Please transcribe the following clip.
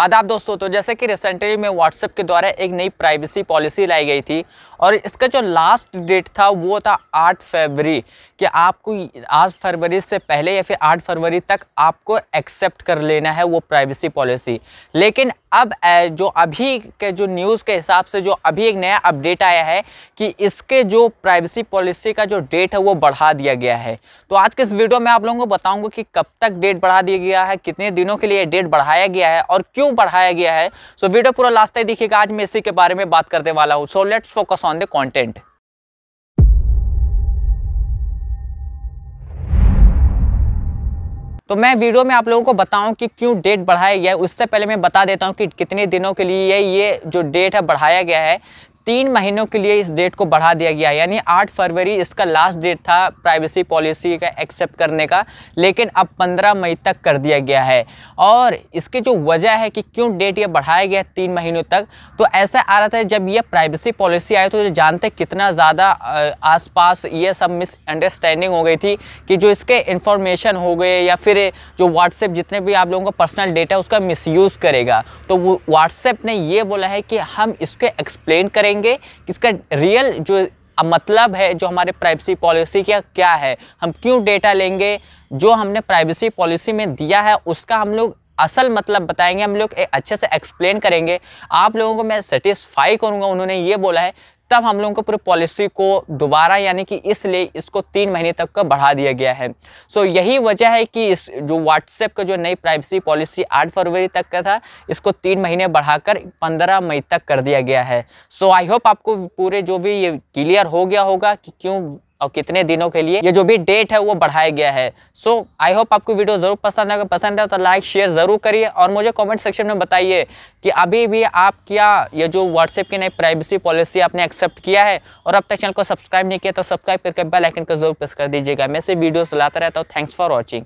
आदाब दोस्तों तो जैसे कि रिसेंटली में व्हाट्सएप के द्वारा एक नई प्राइवेसी पॉलिसी लाई गई थी और इसका जो लास्ट डेट था वो था 8 फरवरी कि आपको 8 फरवरी से पहले या फिर 8 फरवरी तक आपको एक्सेप्ट कर लेना है वो प्राइवेसी पॉलिसी लेकिन अब जो अभी के जो न्यूज़ के हिसाब से जो अभी एक नया अपडेट आया है कि इसके जो प्राइवेसी पॉलिसी का जो डेट है वो बढ़ा दिया गया है तो आज के इस वीडियो में आप लोगों को बताऊँगा कि कब तक डेट बढ़ा दिया गया है कितने दिनों के लिए डेट बढ़ाया गया है और क्यों क्यों पढ़ाया गया है सो so, वीडियो पूरा लास्ट तक देखिएगा आज मैं इसी के बारे में बात करने वाला हूँ so let's focus on the content तो मैं वीडियो में आप लोगों को बताऊं कि क्यों डेट बढ़ाया गया है उससे पहले मैं बता देता हूं कि कितने दिनों के लिए ये जो डेट है बढ़ाया गया है तीन महीनों के लिए इस डेट को बढ़ा दिया गया यानी आठ फरवरी इसका लास्ट डेट था प्राइवेसी पॉलिसी का एक्सेप्ट करने का लेकिन अब पंद्रह मई तक कर दिया गया है और इसकी जो वजह है कि क्यों डेट ये बढ़ाया गया तीन महीनों तक तो ऐसा आ रहा था जब ये प्राइवेसी पॉलिसी आई तो जानते कितना ज़्यादा आसपास ये सब मिसअंडरस्टैंडिंग हो गई थी कि जो इसके इन्फॉर्मेशन हो गए या फिर जो व्हाट्सएप जितने भी आप लोगों का पर्सनल डेटा उसका मिसयूज़ करेगा तो वो व्हाट्सएप ने ये बोला है कि हम इसको एक्सप्लेन करेंगे करेंगे इसका रियल जो मतलब है जो हमारे प्राइवेसी पॉलिसी का क्या है हम क्यों डेटा लेंगे जो हमने प्राइवेसी पॉलिसी में दिया है उसका हम लोग असल मतलब बताएंगे हम लोग अच्छे से एक्सप्लेन करेंगे आप लोगों को मैं सेटिस्फाई करूंगा उन्होंने ये बोला है तब हम लोगों को पूरे पॉलिसी को दोबारा यानी कि इसलिए इसको तीन महीने तक का बढ़ा दिया गया है सो so, यही वजह है कि इस जो व्हाट्सएप का जो नई प्राइवेसी पॉलिसी आठ फरवरी तक का था इसको तीन महीने बढ़ाकर पंद्रह मई तक कर दिया गया है सो आई होप आपको पूरे जो भी ये क्लियर हो गया होगा कि क्यों और कितने दिनों के लिए ये जो भी डेट है वो बढ़ाया गया है सो आई होप आपको वीडियो जरूर पसंद आएगा पसंद है तो लाइक शेयर जरूर करिए और मुझे कमेंट सेक्शन में बताइए कि अभी भी आप क्या ये जो व्हाट्सएप की नई प्राइवेसी पॉलिसी आपने एक्सेप्ट किया है और अब तक चैनल को सब्सक्राइब नहीं किया तो सब्सक्राइब करके बेल आइकन को जरूर प्रेस कर दीजिएगा मैं से वीडियो लाता रहता हूँ थैंक्स फॉर वॉचिंग